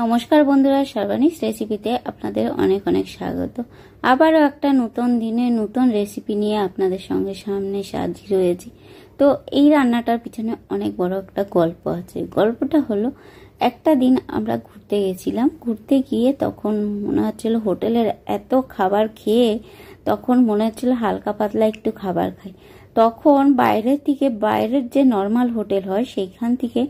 নমস্কার বন্ধুরা সর্বানিস রেসিপিতে আপনাদের অনেক অনেক স্বাগত আবারও একটা নতুন দিনে নতুন রেসিপি নিয়ে আপনাদের সঙ্গে সামনে সাজি রয়েছি তো এই রান্নাটার পিছনে অনেক বড় একটা গল্প আছে গল্পটা হলো একটা দিন আমরা ঘুরতে গেছিলাম ঘুরতে গিয়ে তখন মনে হচ্ছিল হোটেলের এত খাবার খেয়ে তখন মনে হচ্ছিল হালকা পাতলা একটু খাবার খাই তখন বাইরের থেকে বাইরের যে নর্মাল হোটেল হয় সেইখান থেকে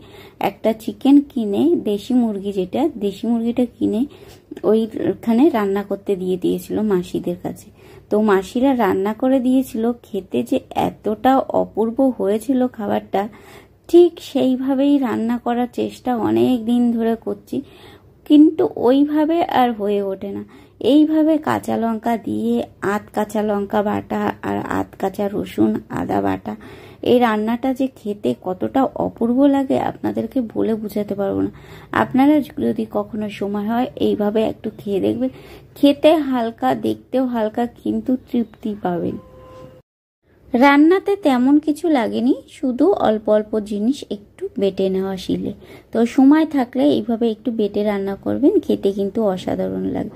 একটা চিকেন কিনে দেশি মুরগি যেটা দেশি মুরগিটা কিনে ওইখানে রান্না করতে দিয়ে দিয়েছিল মাসিদের কাছে তো মাসিরা রান্না করে দিয়েছিল খেতে যে এতটা অপূর্ব হয়েছিল খাবারটা ঠিক সেইভাবেই রান্না করার চেষ্টা অনেক দিন ধরে করছি কিন্তু ওইভাবে আর হয়ে ওঠে না এইভাবে কাঁচা লঙ্কা দিয়ে আধ কাঁচা লঙ্কা বাটা আর আধ কাঁচা রসুন আদা বাটা এই রান্নাটা যে খেতে কতটা অপূর্ব লাগে আপনাদেরকে বলে বুঝাতে পারবো না আপনারা যদি কখনো সময় হয় এইভাবে একটু খেয়ে দেখবেন খেতে হালকা দেখতেও হালকা কিন্তু তৃপ্তি পাবেন রান্নাতে তেমন কিছু লাগেনি শুধু অল্প অল্প জিনিস একটু বেটে নেওয়া শিলে তো সময় থাকলে এইভাবে একটু বেটে রান্না করবেন খেতে কিন্তু অসাধারণ লাগে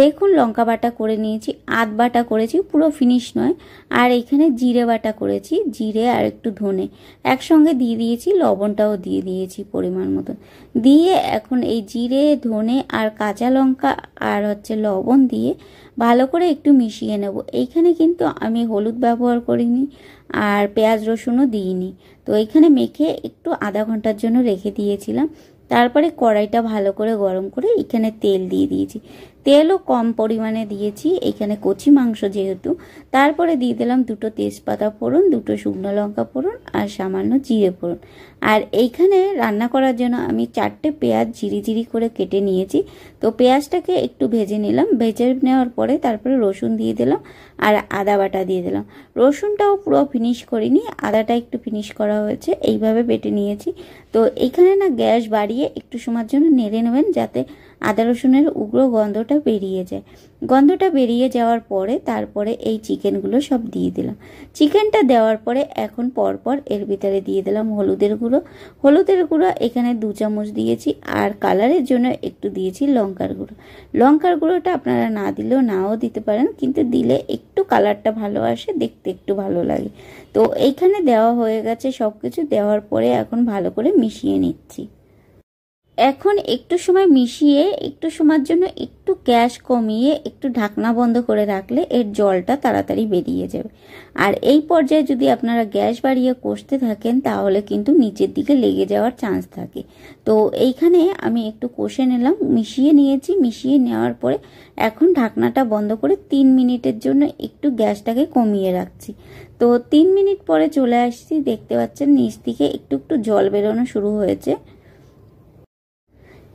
দেখুন লঙ্কা বাটা করে নিয়েছি আদ বাটা করেছি পুরো ফিনিশ নয় আর এখানে জিরে বাটা করেছি জিরে আর একটু ধনে একসঙ্গে দিয়ে দিয়েছি লবণটাও দিয়ে দিয়েছি পরিমাণ মতো দিয়ে এখন এই জিরে ধনে আর কাঁচা লঙ্কা আর হচ্ছে লবণ দিয়ে ভালো করে একটু মিশিয়ে নেব এইখানে কিন্তু আমি হলুদ ব্যবহার করিনি দিইনি আর পেঁয়াজ রসুনও দিইনি তো এখানে মেখে একটু আধা ঘন্টার জন্য রেখে দিয়েছিলাম তারপরে কড়াইটা ভালো করে গরম করে এখানে তেল দিয়ে দিয়েছি তেলও কম পরিমাণে দিয়েছি এখানে কচি মাংস যেহেতু তারপরে দিয়ে দিলাম দুটো তেজপাতা ফোড়ন দুটো শুকনো লঙ্কা ফোড়ন আর সামান্য জিরে ফোড়ন আর এইখানে রান্না করার জন্য আমি চারটে পেঁয়াজ ঝিরি করে কেটে নিয়েছি তো পেঁয়াজটাকে একটু ভেজে নিলাম ভেজে নেওয়ার পরে তারপরে রসুন দিয়ে দিলাম আর আদা বাটা দিয়ে দিলাম রসুনটাও পুরো ফিনিশ করিনি আদাটা একটু ফিনিশ করা হয়েছে এইভাবে বেটে নিয়েছি তো এইখানে না গ্যাস বাড়িয়ে একটু সময়ের জন্য নেড়ে নেবেন যাতে আদা রসুনের উগ্র গন্ধটা বেরিয়ে যায় গন্ধটা বেরিয়ে যাওয়ার পরে তারপরে এই চিকেনগুলো সব দিয়ে দিলাম চিকেনটা দেওয়ার পরে এখন পরপর এর ভিতরে দিয়ে দিলাম হলুদের গুঁড়ো হলুদের গুঁড়ো এখানে দু চামচ দিয়েছি আর কালারের জন্য একটু দিয়েছি লঙ্কার গুঁড়ো লঙ্কার গুঁড়োটা আপনারা না দিলেও নাও দিতে পারেন কিন্তু দিলে একটু কালারটা ভালো আসে দেখতে একটু ভালো লাগে তো এইখানে দেওয়া হয়ে গেছে সব কিছু দেওয়ার পরে এখন ভালো করে মিশিয়ে নিচ্ছি এখন একটু সময় মিশিয়ে একটু সময়ের জন্য একটু গ্যাস কমিয়ে একটু ঢাকনা বন্ধ করে রাখলে এর জলটা তাড়াতাড়ি বেরিয়ে যাবে আর এই পর্যায়ে যদি আপনারা গ্যাস বাড়িয়ে কষতে থাকেন তাহলে কিন্তু নিচের দিকে লেগে যাওয়ার চান্স থাকে তো এইখানে আমি একটু কষে নিলাম মিশিয়ে নিয়েছি মিশিয়ে নেওয়ার পরে এখন ঢাকনাটা বন্ধ করে তিন মিনিটের জন্য একটু গ্যাসটাকে কমিয়ে রাখছি তো তিন মিনিট পরে চলে আসছি দেখতে পাচ্ছেন নিচ থেকে একটু একটু জল বেরোনো শুরু হয়েছে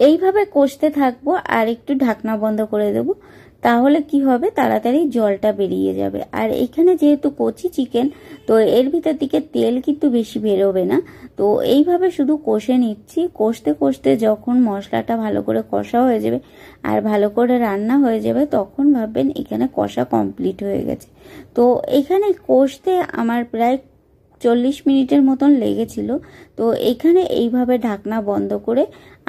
এইভাবে কষতে থাকবো আর একটু ঢাকনা বন্ধ করে দেব তাহলে কি হবে তাড়াতাড়ি জলটা বেরিয়ে যাবে আর এখানে যেহেতু কচি চিকেন তো এর ভিতর থেকে তেল কিন্তু বেশি বেরোবে না তো এইভাবে শুধু কষে নিচ্ছি কষতে কষতে যখন মশলাটা ভালো করে কষা হয়ে যাবে আর ভালো করে রান্না হয়ে যাবে তখন ভাববেন এখানে কষা কমপ্লিট হয়ে গেছে তো এখানে কষতে আমার প্রায় চল্লিশ মিনিটের মতন লেগেছিল তো এখানে এইভাবে ঢাকনা বন্ধ করে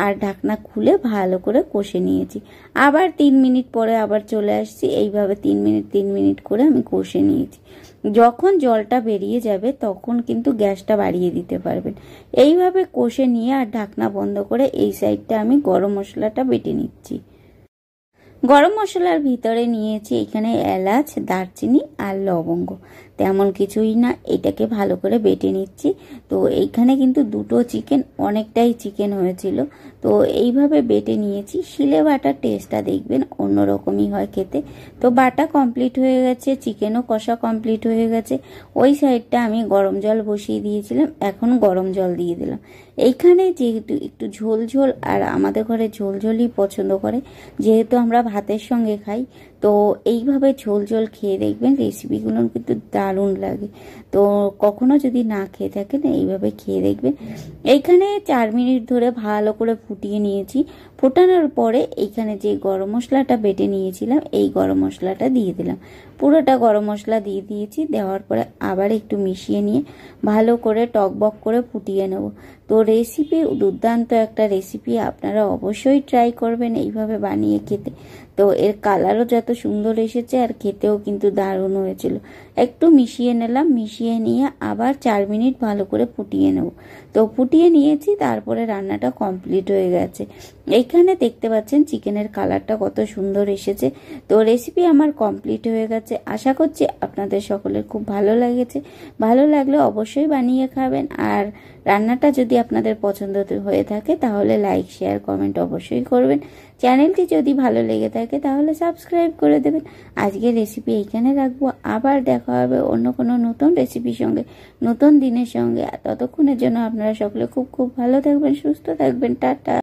আর ঢাকনা খুলে ভালো করে কষে নিয়েছি আবার তিন মিনিট পরে আবার চলে আসছি এইভাবে তিন মিনিট তিন মিনিট করে আমি কষে নিয়েছি যখন জলটা বেরিয়ে যাবে তখন কিন্তু গ্যাসটা বাড়িয়ে দিতে পারবেন এইভাবে কষে নিয়ে আর ঢাকনা বন্ধ করে এই সাইডটা আমি গরম মশলাটা বেটে নিচ্ছি গরম মশলার ভিতরে নিয়েছি এখানে এলাচ দারচিনি আর লবঙ্গ তেমন কিছুই না এটাকে ভালো করে বেটে নিচ্ছি তো এইখানে কিন্তু দুটো চিকেন অনেকটাই চিকেন হয়েছিল তো এইভাবে বেটে নিয়েছি শিলে বাটার টেস্টটা দেখবেন অন্যরকমই হয় খেতে তো বাটা কমপ্লিট হয়ে গেছে চিকেনও কষা কমপ্লিট হয়ে গেছে ওই সাইডটা আমি গরম জল বসিয়ে দিয়েছিলাম এখন গরম জল দিয়ে দিলাম এইখানে যেহেতু একটু ঝোল ঝোল আর আমাদের ঘরে ঝোলঝোলই পছন্দ করে যেহেতু আমরা ভাতের সঙ্গে খাই তো এইভাবে ঝোল ঝোল খেয়ে দেখবেন রেসিপিগুলো কিন্তু দারুণ লাগে তো কখনো যদি না খেয়ে থাকেন এইভাবে খেয়ে দেখবে এইখানে চার মিনিট ধরে ভালো করে ফুটিয়ে নিয়েছি ফোটানোর পরে এইখানে যে গরম মশলাটা বেটে নিয়েছিলাম এই গরম মশলাটা দিয়ে দিলাম পুরোটা গরম মশলা দিয়ে দিয়েছি দেওয়ার পরে আবার একটু মিশিয়ে নিয়ে ভালো করে টকবক করে ফুটিয়ে নেব তো রেসিপি দুর্দান্ত একটা রেসিপি আপনারা অবশ্যই ট্রাই করবেন এইভাবে বানিয়ে খেতে তো এর কালারও যত সুন্দর এসেছে আর খেতেও কিন্তু দারুণ হয়েছিল একটু মিশিয়ে নিলাম মিশিয়ে নিয়ে আবার চার মিনিট ভালো করে ফুটিয়ে নেব তো ফুটিয়ে নিয়েছি তারপরে রান্নাটা কমপ্লিট হয়ে গেছে এইখানে দেখতে পাচ্ছেন চিকেনের কালারটা কত সুন্দর এসেছে তো রেসিপি আমার কমপ্লিট হয়ে গেছে আশা করছি আপনাদের সকলের খুব ভালো লেগেছে ভালো লাগলে অবশ্যই বানিয়ে খাবেন আর রান্নাটা যদি আপনাদের পছন্দ হয়ে থাকে তাহলে লাইক শেয়ার কমেন্ট অবশ্যই করবেন চ্যানেলটি যদি ভালো লেগে থাকে তাহলে সাবস্ক্রাইব করে দেবেন আজকের রেসিপি এইখানে রাখবো আবার দেখা হবে অন্য কোনো নতুন রেসিপির সঙ্গে নতুন দিনের সঙ্গে ততক্ষণের জন্য আপনারা সকলে খুব খুব ভালো থাকবেন সুস্থ থাকবেন টাটা